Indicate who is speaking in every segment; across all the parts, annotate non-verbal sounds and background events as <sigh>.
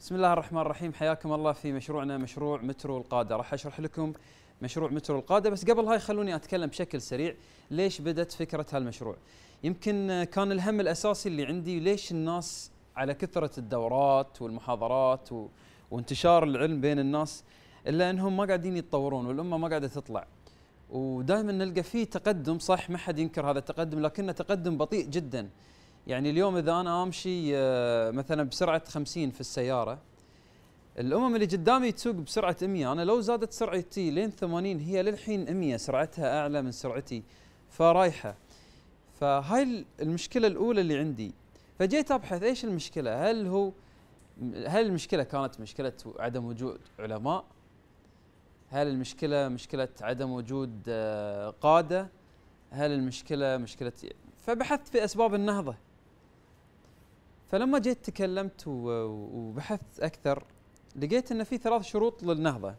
Speaker 1: بسم الله الرحمن الرحيم حياكم الله في مشروعنا مشروع مترو القاده راح اشرح لكم مشروع مترو القاده بس قبل هاي خلوني اتكلم بشكل سريع ليش بدت فكره هالمشروع يمكن كان الهم الاساسي اللي عندي ليش الناس على كثره الدورات والمحاضرات و... وانتشار العلم بين الناس الا انهم ما قاعدين يتطورون والامه ما قاعده تطلع ودائما نلقى فيه تقدم صح ما حد ينكر هذا التقدم لكنه تقدم بطيء جدا يعني اليوم اذا انا امشي آه، مثلا بسرعه 50 في السياره الامم اللي قدامي تسوق بسرعه 100 انا لو زادت سرعتي لين 80 هي للحين 100 سرعتها اعلى من سرعتي فرايحه فهاي المشكله الاولى اللي عندي فجيت ابحث ايش المشكله هل هو هل المشكله كانت مشكله عدم وجود علماء هل المشكله مشكله عدم وجود آه، قاده هل المشكله مشكله فبحثت في اسباب النهضه فلما جيت تكلمت وبحثت اكثر لقيت ان في ثلاث شروط للنهضه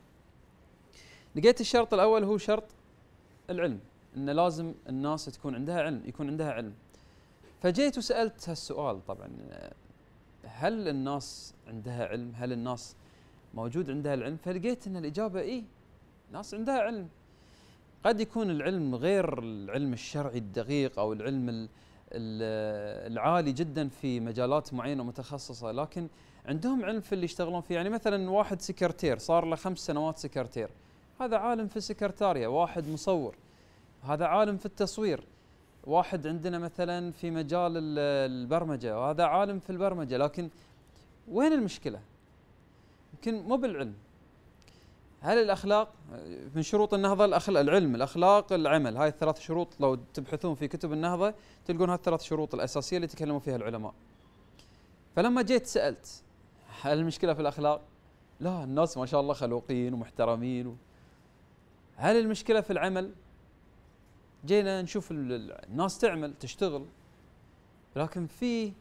Speaker 1: لقيت الشرط الاول هو شرط العلم ان لازم الناس تكون عندها علم يكون عندها علم فجيت وسالت هالسؤال طبعا هل الناس عندها علم هل الناس موجود عندها العلم فلقيت ان الاجابه اي ناس عندها علم قد يكون العلم غير العلم الشرعي الدقيق او العلم العالي جدا في مجالات معينه متخصصه لكن عندهم علم في اللي يشتغلون فيه يعني مثلا واحد سكرتير صار له خمس سنوات سكرتير هذا عالم في السكرتارية واحد مصور هذا عالم في التصوير واحد عندنا مثلا في مجال البرمجة وهذا عالم في البرمجة لكن وين المشكلة يمكن مو بالعلم هل الاخلاق من شروط النهضه الأخلاق العلم الاخلاق العمل هاي الثلاث شروط لو تبحثون في كتب النهضه تلقون الثلاث شروط الاساسيه اللي تكلموا فيها العلماء فلما جيت سالت هل المشكله في الاخلاق لا الناس ما شاء الله خلوقين ومحترمين و... هل المشكله في العمل جينا نشوف الناس تعمل تشتغل لكن في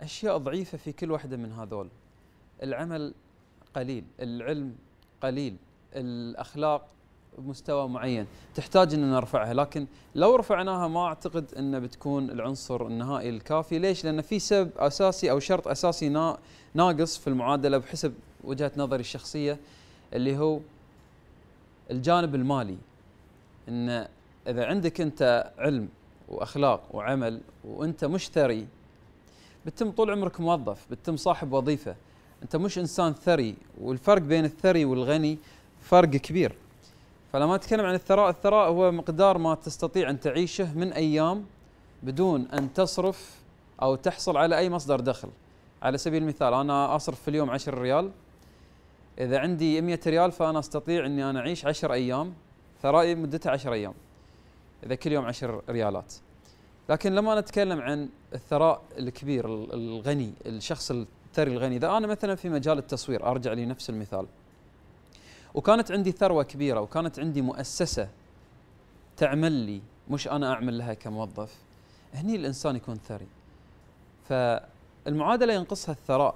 Speaker 1: اشياء ضعيفه في كل واحده من هذول العمل قليل العلم قليل الاخلاق بمستوى معين تحتاج ان نرفعها لكن لو رفعناها ما اعتقد ان بتكون العنصر النهائي الكافي ليش لان في سبب اساسي او شرط اساسي ناقص في المعادله بحسب وجهه نظري الشخصيه اللي هو الجانب المالي ان اذا عندك انت علم واخلاق وعمل وانت مشتري بتتم طول عمرك موظف بتتم صاحب وظيفه انت مش انسان ثري والفرق بين الثري والغني فرق كبير فلما تتكلم عن الثراء الثراء هو مقدار ما تستطيع ان تعيشه من ايام بدون ان تصرف او تحصل على اي مصدر دخل على سبيل المثال انا اصرف في اليوم 10 ريال اذا عندي 100 ريال فانا استطيع اني انا اعيش 10 ايام ثرائي مدته 10 ايام اذا كل يوم 10 ريالات لكن لما نتكلم عن الثراء الكبير الغني الشخص الثري الغني اذا انا مثلا في مجال التصوير ارجع لنفس المثال وكانت عندي ثروه كبيره وكانت عندي مؤسسه تعمل لي مش انا اعمل لها كموظف هني الانسان يكون ثري فالمعادله ينقصها الثراء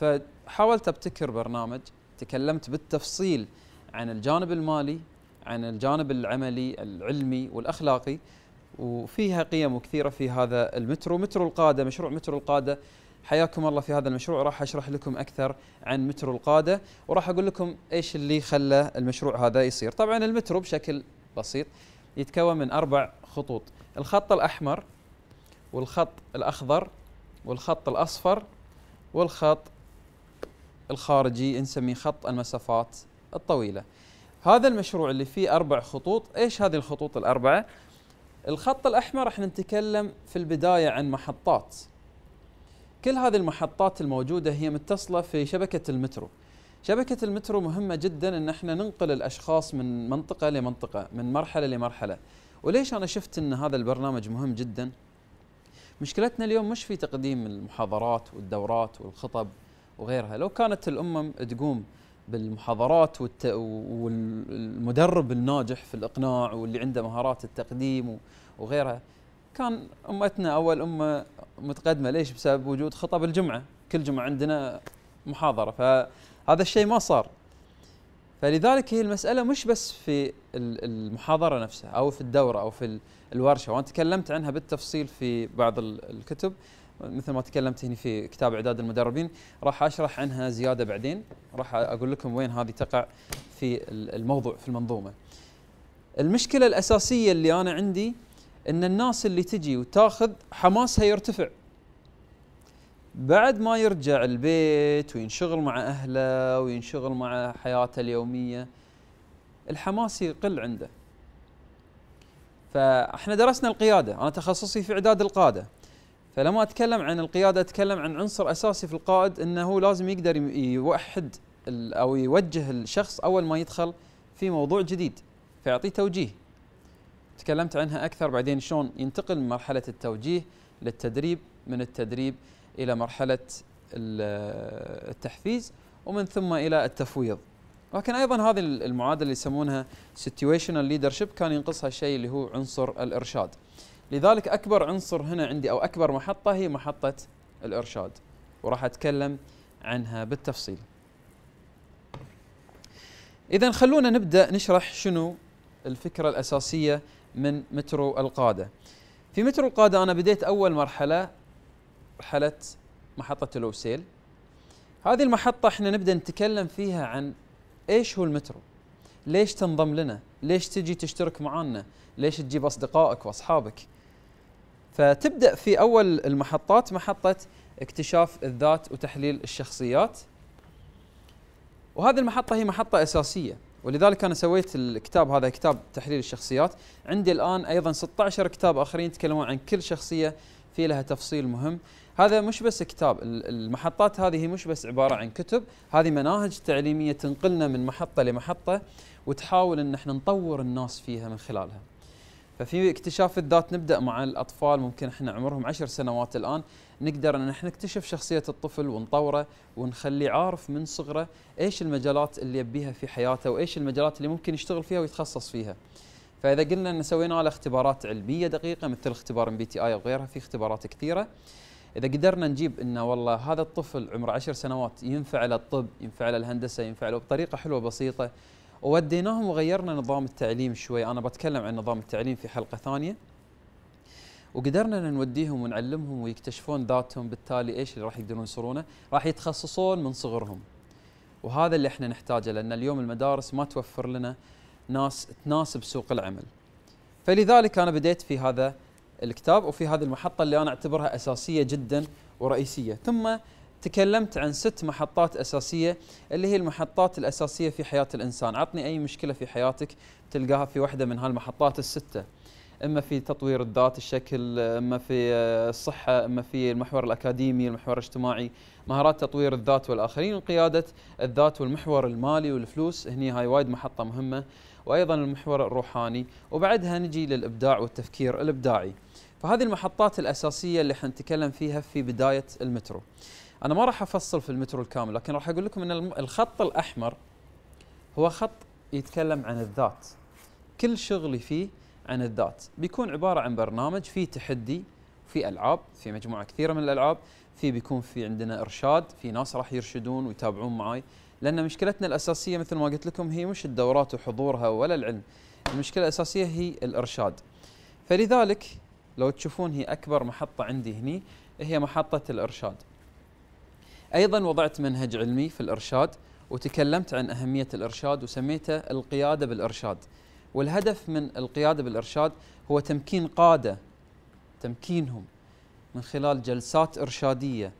Speaker 1: فحاولت ابتكر برنامج تكلمت بالتفصيل عن الجانب المالي عن الجانب العملي العلمي والاخلاقي وفيها قيم كثيره في هذا المترو مترو القاده مشروع مترو القاده حياكم الله في هذا المشروع راح اشرح لكم اكثر عن مترو القاده وراح اقول لكم ايش اللي خلى المشروع هذا يصير طبعا المترو بشكل بسيط يتكون من اربع خطوط الخط الاحمر والخط الاخضر والخط الاصفر والخط الخارجي نسميه خط المسافات الطويله هذا المشروع اللي فيه اربع خطوط ايش هذه الخطوط الاربعه الخط الاحمر راح نتكلم في البدايه عن محطات كل هذه المحطات الموجودة هي متصلة في شبكة المترو شبكة المترو مهمة جدا ان احنا ننقل الاشخاص من منطقة لمنطقة من مرحلة لمرحلة وليش انا شفت ان هذا البرنامج مهم جدا مشكلتنا اليوم مش في تقديم المحاضرات والدورات والخطب وغيرها لو كانت الامم تقوم بالمحاضرات والت... والمدرب الناجح في الاقناع واللي عنده مهارات التقديم وغيرها كان امتنا اول امه متقدمه ليش؟ بسبب وجود خطب الجمعه، كل جمعه عندنا محاضره فهذا الشيء ما صار. فلذلك هي المساله مش بس في المحاضره نفسها او في الدوره او في الورشه وانا تكلمت عنها بالتفصيل في بعض الكتب مثل ما تكلمت هنا في كتاب اعداد المدربين راح اشرح عنها زياده بعدين راح اقول لكم وين هذه تقع في الموضوع في المنظومه. المشكله الاساسيه اللي انا عندي ان الناس اللي تجي وتاخذ حماسها يرتفع بعد ما يرجع البيت وينشغل مع اهله وينشغل مع حياته اليوميه الحماس يقل عنده فاحنا درسنا القياده انا تخصصي في اعداد القاده فلما اتكلم عن القياده اتكلم عن عنصر اساسي في القائد انه لازم يقدر يوحد او يوجه الشخص اول ما يدخل في موضوع جديد فيعطيه توجيه تكلمت عنها أكثر بعدين شلون ينتقل من مرحلة التوجيه للتدريب من التدريب إلى مرحلة التحفيز ومن ثم إلى التفويض لكن أيضا هذه المعادلة اللي يسمونها situational leadership كان ينقصها شيء اللي هو عنصر الإرشاد لذلك أكبر عنصر هنا عندي أو أكبر محطة هي محطة الإرشاد وراح أتكلم عنها بالتفصيل إذا خلونا نبدأ نشرح شنو الفكرة الأساسية من مترو القاده. في مترو القاده انا بديت اول مرحله مرحله محطه الاوسيل. هذه المحطه احنا نبدا نتكلم فيها عن ايش هو المترو؟ ليش تنضم لنا؟ ليش تجي تشترك معانا؟ ليش تجيب اصدقائك واصحابك؟ فتبدا في اول المحطات محطه اكتشاف الذات وتحليل الشخصيات. وهذه المحطه هي محطه اساسيه ولذلك انا سويت الكتاب هذا كتاب تحليل الشخصيات عندي الان ايضا 16 كتاب اخرين يتكلمون عن كل شخصيه في لها تفصيل مهم هذا مش بس كتاب المحطات هذه مش بس عباره عن كتب هذه مناهج تعليميه تنقلنا من محطه لمحطه وتحاول ان احنا نطور الناس فيها من خلالها ففي اكتشاف الذات نبدا مع الاطفال ممكن احنا عمرهم عشر سنوات الان نقدر ان احنا نكتشف شخصيه الطفل ونطوره ونخليه عارف من صغره ايش المجالات اللي يبيها في حياته وايش المجالات اللي ممكن يشتغل فيها ويتخصص فيها. فاذا قلنا ان سوينا له اختبارات علميه دقيقه مثل اختبار ام بي تي اي وغيرها في اختبارات كثيره. اذا قدرنا نجيب انه والله هذا الطفل عمره عشر سنوات ينفع للطب، ينفع للهندسه، ينفع له بطريقه حلوه بسيطه ووديناهم وغيرنا نظام التعليم شوي انا بتكلم عن نظام التعليم في حلقه ثانيه وقدرنا نوديهم ونعلمهم ويكتشفون ذاتهم بالتالي ايش اللي راح يقدرون يصيرونه راح يتخصصون من صغرهم وهذا اللي احنا نحتاجه لان اليوم المدارس ما توفر لنا ناس تناسب سوق العمل فلذلك انا بديت في هذا الكتاب وفي هذه المحطه اللي انا اعتبرها اساسيه جدا ورئيسيه ثم تكلمت عن ست محطات أساسية اللي هي المحطات الأساسية في حياة الإنسان عطني أي مشكلة في حياتك تلقاها في واحدة من هالمحطات الستة اما في تطوير الذات الشكل اما في آه، الصحه اما في المحور الاكاديمي المحور الاجتماعي مهارات تطوير الذات والاخرين وقياده الذات والمحور المالي والفلوس هني هاي وايد محطه مهمه وايضا المحور الروحاني وبعدها نجي للابداع والتفكير الابداعي فهذه المحطات الاساسيه اللي حنتكلم فيها في بدايه المترو انا ما راح افصل في المترو الكامل لكن راح اقول لكم ان الخط الاحمر هو خط يتكلم عن الذات كل شغلي فيه عن الذات بيكون عباره عن برنامج فيه تحدي في العاب في مجموعه كثيره من الالعاب في بيكون في عندنا ارشاد في ناس راح يرشدون ويتابعون معي لان مشكلتنا الاساسيه مثل ما قلت لكم هي مش الدورات وحضورها ولا العلم المشكله الاساسيه هي الارشاد فلذلك لو تشوفون هي اكبر محطه عندي هني هي محطه الارشاد أيضا وضعت منهج علمي في الإرشاد وتكلمت عن أهمية الإرشاد وسميته القيادة بالإرشاد والهدف من القيادة بالإرشاد هو تمكين قادة تمكينهم من خلال جلسات إرشادية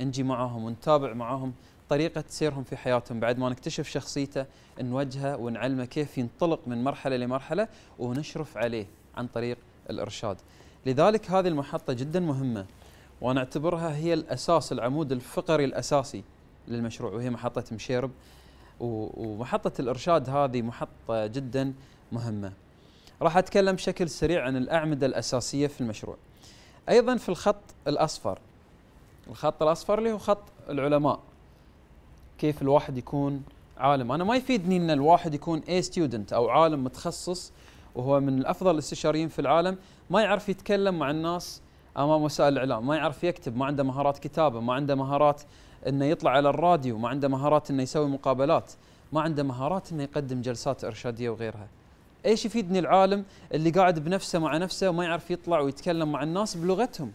Speaker 1: نجي معاهم ونتابع معاهم طريقة سيرهم في حياتهم بعد ما نكتشف شخصيته نوجهه ونعلمه كيف ينطلق من مرحلة لمرحلة ونشرف عليه عن طريق الإرشاد لذلك هذه المحطة جدا مهمة وانا اعتبرها هي الاساس العمود الفقري الاساسي للمشروع وهي محطه مشيرب ومحطه الارشاد هذه محطه جدا مهمه. راح اتكلم بشكل سريع عن الاعمده الاساسيه في المشروع. ايضا في الخط الاصفر. الخط الاصفر اللي هو خط العلماء. كيف الواحد يكون عالم، انا ما يفيدني ان الواحد يكون اي ستودنت او عالم متخصص وهو من الافضل الاستشاريين في العالم ما يعرف يتكلم مع الناس امام وسائل الاعلام ما يعرف يكتب ما عنده مهارات كتابه ما عنده مهارات انه يطلع على الراديو ما عنده مهارات انه يسوي مقابلات ما عنده مهارات انه يقدم جلسات ارشاديه وغيرها ايش يفيدني العالم اللي قاعد بنفسه مع نفسه وما يعرف يطلع ويتكلم مع الناس بلغتهم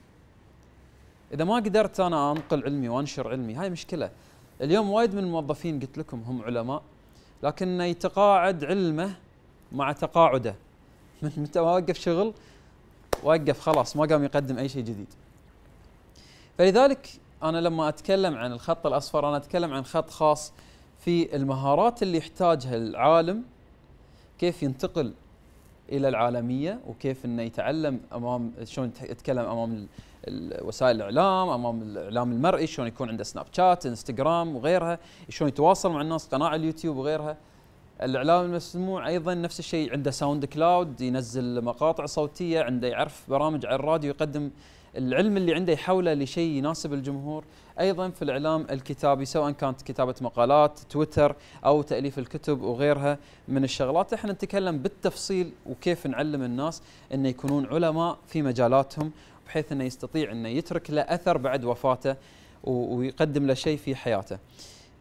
Speaker 1: اذا ما قدرت انا انقل علمي وانشر علمي هاي مشكله اليوم وايد من الموظفين قلت لكم هم علماء لكن يتقاعد علمه مع تقاعده <laughs> من متى ما وقف شغل وقف خلاص ما قام يقدم اي شيء جديد فلذلك انا لما اتكلم عن الخط الاصفر انا اتكلم عن خط خاص في المهارات اللي يحتاجها العالم كيف ينتقل الى العالميه وكيف انه يتعلم امام شلون يتكلم امام وسائل الاعلام امام الاعلام المرئي شلون يكون عنده سناب شات انستغرام وغيرها شلون يتواصل مع الناس قناه على اليوتيوب وغيرها الاعلام المسموع ايضا نفس الشيء عنده ساوند كلاود ينزل مقاطع صوتيه عنده يعرف برامج على الراديو يقدم العلم اللي عنده يحوله لشيء يناسب الجمهور ايضا في الاعلام الكتابي سواء كانت كتابه مقالات تويتر او تاليف الكتب وغيرها من الشغلات احنا نتكلم بالتفصيل وكيف نعلم الناس ان يكونون علماء في مجالاتهم بحيث انه يستطيع انه يترك له اثر بعد وفاته ويقدم له شيء في حياته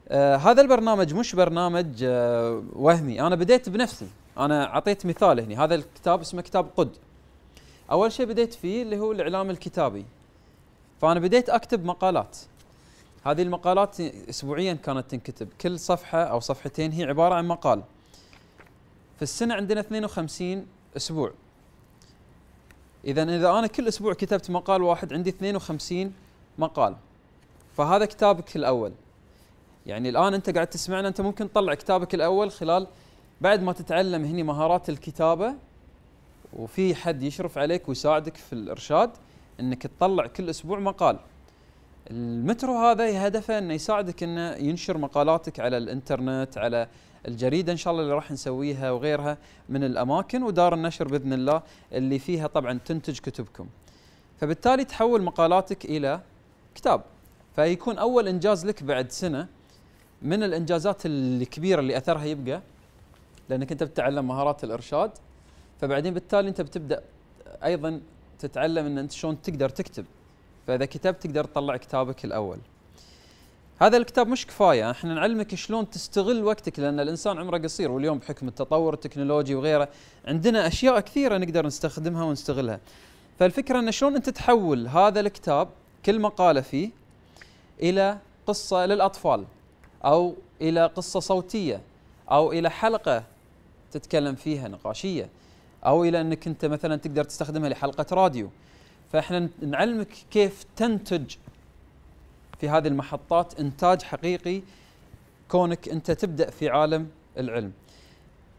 Speaker 1: آه هذا البرنامج مش برنامج آه وهمي انا بديت بنفسي انا اعطيت مثال هنا هذا الكتاب اسمه كتاب قد اول شيء بديت فيه اللي هو الاعلام الكتابي فانا بديت اكتب مقالات هذه المقالات اسبوعيا كانت تنكتب كل صفحه او صفحتين هي عباره عن مقال في السنه عندنا 52 اسبوع اذا اذا انا كل اسبوع كتبت مقال واحد عندي 52 مقال فهذا كتابك الاول يعني الان انت قاعد تسمعنا انت ممكن تطلع كتابك الاول خلال بعد ما تتعلم هني مهارات الكتابه وفي حد يشرف عليك ويساعدك في الارشاد انك تطلع كل اسبوع مقال المترو هذا هدفه انه يساعدك انه ينشر مقالاتك على الانترنت على الجريده ان شاء الله اللي راح نسويها وغيرها من الاماكن ودار النشر باذن الله اللي فيها طبعا تنتج كتبكم. فبالتالي تحول مقالاتك الى كتاب فيكون اول انجاز لك بعد سنه من الانجازات الكبيره اللي اثرها يبقى لانك انت بتتعلم مهارات الارشاد فبعدين بالتالي انت بتبدا ايضا تتعلم ان انت شلون تقدر تكتب فاذا كتبت تقدر تطلع كتابك الاول هذا الكتاب مش كفايه احنا نعلمك شلون تستغل وقتك لان الانسان عمره قصير واليوم بحكم التطور التكنولوجي وغيره عندنا اشياء كثيره نقدر نستخدمها ونستغلها فالفكره ان شلون انت تحول هذا الكتاب كل مقاله فيه الى قصه للاطفال أو إلى قصة صوتية أو إلى حلقة تتكلم فيها نقاشية أو إلى أنك أنت مثلا تقدر تستخدمها لحلقة راديو فإحنا نعلمك كيف تنتج في هذه المحطات إنتاج حقيقي كونك أنت تبدأ في عالم العلم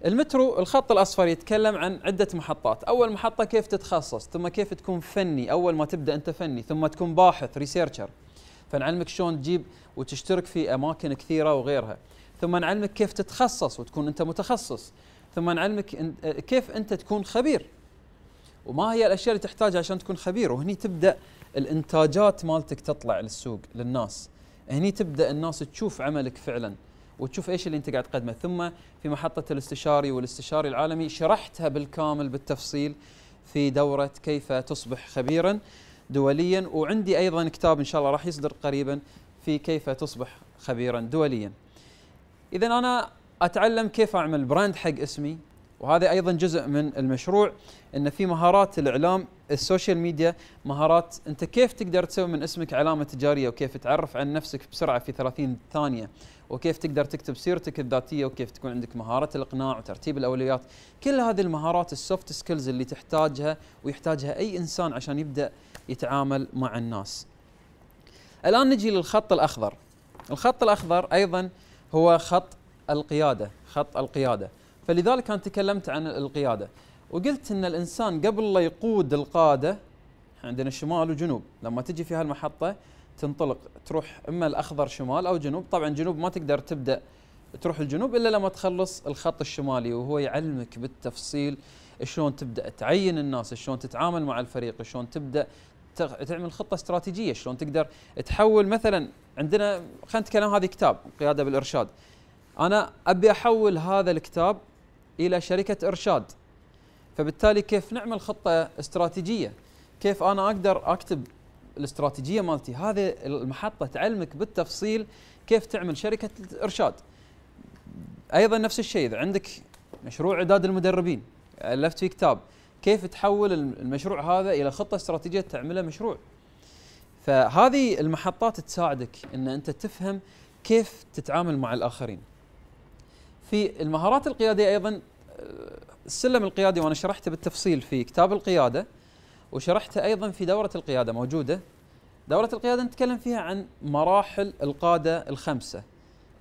Speaker 1: المترو الخط الأصفر يتكلم عن عدة محطات أول محطة كيف تتخصص ثم كيف تكون فني أول ما تبدأ أنت فني ثم تكون باحث ريسيرشر فنعلمك شلون تجيب وتشترك في اماكن كثيره وغيرها ثم نعلمك كيف تتخصص وتكون انت متخصص ثم نعلمك كيف انت تكون خبير وما هي الاشياء اللي تحتاجها عشان تكون خبير وهني تبدا الانتاجات مالتك تطلع للسوق للناس هني تبدا الناس تشوف عملك فعلا وتشوف ايش اللي انت قاعد تقدمه ثم في محطه الاستشاري والاستشاري العالمي شرحتها بالكامل بالتفصيل في دوره كيف تصبح خبيرا دوليا وعندي ايضا كتاب ان شاء الله راح يصدر قريبا في كيف تصبح خبيرا دوليا. اذا انا اتعلم كيف اعمل براند حق اسمي وهذا ايضا جزء من المشروع ان في مهارات الاعلام السوشيال ميديا مهارات انت كيف تقدر تسوي من اسمك علامه تجاريه وكيف تعرف عن نفسك بسرعه في 30 ثانيه وكيف تقدر تكتب سيرتك الذاتيه وكيف تكون عندك مهاره الاقناع وترتيب الاولويات كل هذه المهارات السوفت سكيلز اللي تحتاجها ويحتاجها اي انسان عشان يبدا يتعامل مع الناس الآن نجي للخط الأخضر الخط الأخضر أيضا هو خط القيادة خط القيادة فلذلك أنا تكلمت عن القيادة وقلت أن الإنسان قبل لا يقود القادة عندنا شمال وجنوب لما تجي في هالمحطة تنطلق تروح إما الأخضر شمال أو جنوب طبعا جنوب ما تقدر تبدأ تروح الجنوب إلا لما تخلص الخط الشمالي وهو يعلمك بالتفصيل شلون تبدا تعين الناس شلون تتعامل مع الفريق شلون تبدا تعمل خطه استراتيجيه شلون تقدر تحول مثلا عندنا خلينا نتكلم هذه كتاب قياده بالارشاد انا ابي احول هذا الكتاب الى شركه ارشاد فبالتالي كيف نعمل خطه استراتيجيه كيف انا اقدر اكتب الاستراتيجيه مالتي هذه المحطه تعلمك بالتفصيل كيف تعمل شركه ارشاد ايضا نفس الشيء اذا عندك مشروع اعداد المدربين الفت في كتاب كيف تحول المشروع هذا الى خطه استراتيجيه تعملها مشروع فهذه المحطات تساعدك ان انت تفهم كيف تتعامل مع الاخرين في المهارات القياديه ايضا السلم القيادي وانا شرحته بالتفصيل في كتاب القياده وشرحته ايضا في دوره القياده موجوده دوره القياده نتكلم فيها عن مراحل القاده الخمسه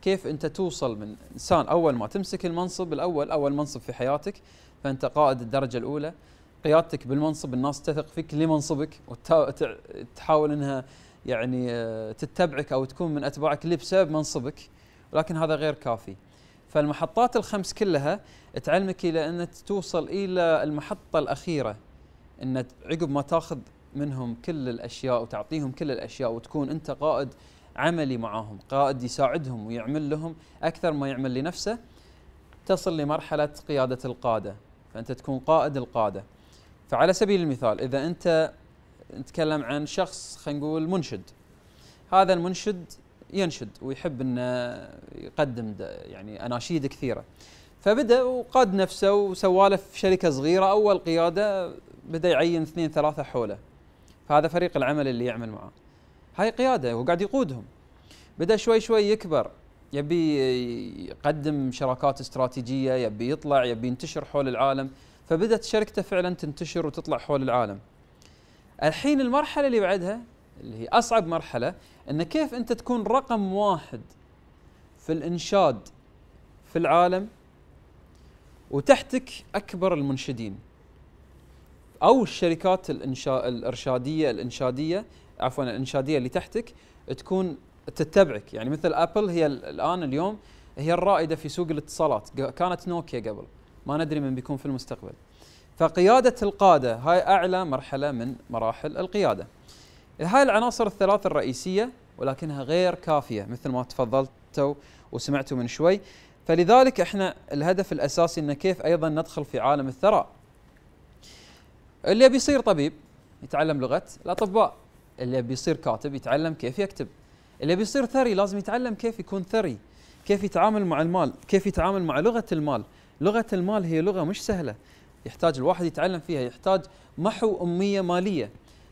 Speaker 1: كيف انت توصل من انسان اول ما تمسك المنصب الاول اول منصب في حياتك فانت قائد الدرجه الاولى قيادتك بالمنصب الناس تثق فيك لمنصبك وتحاول انها يعني آه، تتبعك او تكون من اتباعك بسبب منصبك ولكن هذا غير كافي فالمحطات الخمس كلها تعلمك الى ان توصل الى المحطه الاخيره ان عقب ما تاخذ منهم كل الاشياء وتعطيهم كل الاشياء وتكون انت قائد عملي معاهم قائد يساعدهم ويعمل لهم أكثر ما يعمل لنفسه تصل لمرحلة قيادة القادة فأنت تكون قائد القادة فعلى سبيل المثال إذا أنت نتكلم عن شخص خلينا نقول منشد هذا المنشد ينشد ويحب انه يقدم يعني اناشيد كثيره فبدا وقاد نفسه وسوى له في شركه صغيره اول قياده بدا يعين اثنين ثلاثه حوله فهذا فريق العمل اللي يعمل معاه هاي قياده هو قاعد يقودهم بدا شوي شوي يكبر يبي يقدم شراكات استراتيجيه يبي يطلع يبي ينتشر حول العالم فبدت شركته فعلا تنتشر وتطلع حول العالم الحين المرحله اللي بعدها اللي هي اصعب مرحله ان كيف انت تكون رقم واحد في الانشاد في العالم وتحتك اكبر المنشدين او الشركات الانشاء الارشاديه الانشاديه عفوا الانشاديه اللي تحتك تكون تتبعك يعني مثل ابل هي الان اليوم هي الرائده في سوق الاتصالات كانت نوكيا قبل ما ندري من بيكون في المستقبل فقياده القاده هاي اعلى مرحله من مراحل القياده هاي العناصر الثلاث الرئيسيه ولكنها غير كافيه مثل ما تفضلتوا وسمعتوا من شوي فلذلك احنا الهدف الاساسي ان كيف ايضا ندخل في عالم الثراء اللي بيصير طبيب يتعلم لغه الاطباء اللي بيصير كاتب يتعلم كيف يكتب اللي بيصير ثري لازم يتعلم كيف يكون ثري كيف يتعامل مع المال كيف يتعامل مع لغة المال لغة المال هي لغة مش سهلة يحتاج الواحد يتعلم فيها يحتاج محو أمية مالية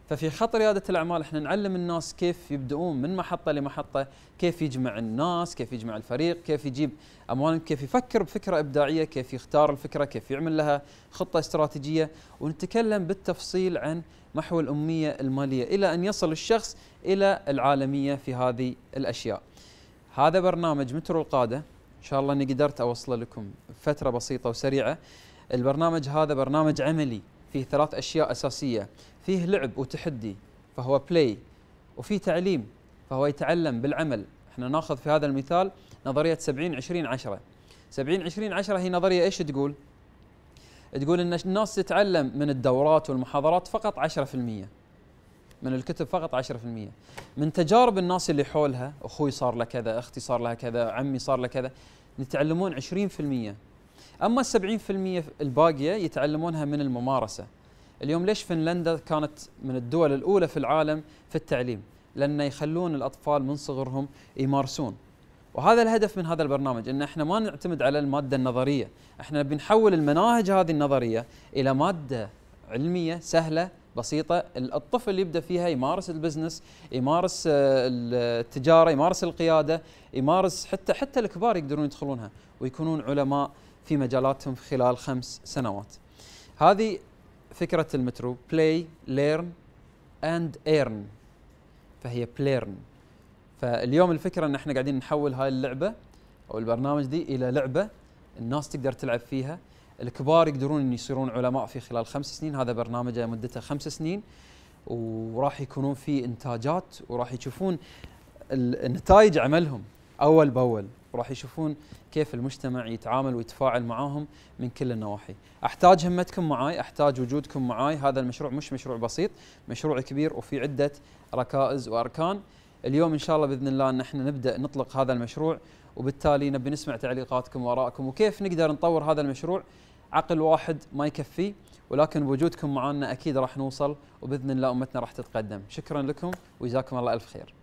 Speaker 1: ففي خط رياده الاعمال احنا نعلم الناس كيف يبدؤون من محطه لمحطه، كيف يجمع الناس، كيف يجمع الفريق، كيف يجيب اموالهم، كيف يفكر بفكره ابداعيه، كيف يختار الفكره، كيف يعمل لها خطه استراتيجيه، ونتكلم بالتفصيل عن محو الاميه الماليه الى ان يصل الشخص الى العالميه في هذه الاشياء. هذا برنامج مترو القاده ان شاء الله اني قدرت اوصله لكم بفتره بسيطه وسريعه. البرنامج هذا برنامج عملي فيه ثلاث أشياء أساسية فيه لعب وتحدي فهو بلاي وفيه تعليم فهو يتعلم بالعمل احنا ناخذ في هذا المثال نظرية 70 20 10 70 20 10 هي نظرية ايش تقول؟ تقول ان الناس تتعلم من الدورات والمحاضرات فقط 10% من الكتب فقط 10% من تجارب الناس اللي حولها اخوي صار له كذا اختي صار لها كذا عمي صار له كذا يتعلمون 20% اما السبعين في المية الباقيه يتعلمونها من الممارسه اليوم ليش فنلندا كانت من الدول الاولى في العالم في التعليم لان يخلون الاطفال من صغرهم يمارسون وهذا الهدف من هذا البرنامج ان احنا ما نعتمد على الماده النظريه احنا بنحول المناهج هذه النظريه الى ماده علميه سهله بسيطة الطفل يبدأ فيها يمارس البزنس يمارس آه، التجارة يمارس القيادة يمارس حتى حتى الكبار يقدرون يدخلونها ويكونون علماء في مجالاتهم خلال خمس سنوات هذه فكرة المترو بلاي ليرن اند ايرن فهي بليرن فاليوم الفكرة ان احنا قاعدين نحول هاي اللعبة او البرنامج دي الى لعبة الناس تقدر تلعب فيها الكبار يقدرون ان يصيرون علماء في خلال خمس سنين هذا برنامجه مدته خمس سنين وراح يكونون في انتاجات وراح يشوفون نتائج عملهم اول باول وراح يشوفون كيف المجتمع يتعامل ويتفاعل معاهم من كل النواحي احتاج همتكم معاي احتاج وجودكم معاي هذا المشروع مش مشروع بسيط مشروع كبير وفي عده ركائز واركان اليوم ان شاء الله باذن الله ان احنا نبدا نطلق هذا المشروع وبالتالي نبي نسمع تعليقاتكم وارائكم وكيف نقدر نطور هذا المشروع عقل واحد ما يكفي ولكن بوجودكم معنا اكيد راح نوصل وباذن الله امتنا راح تتقدم شكرا لكم وجزاكم الله الف خير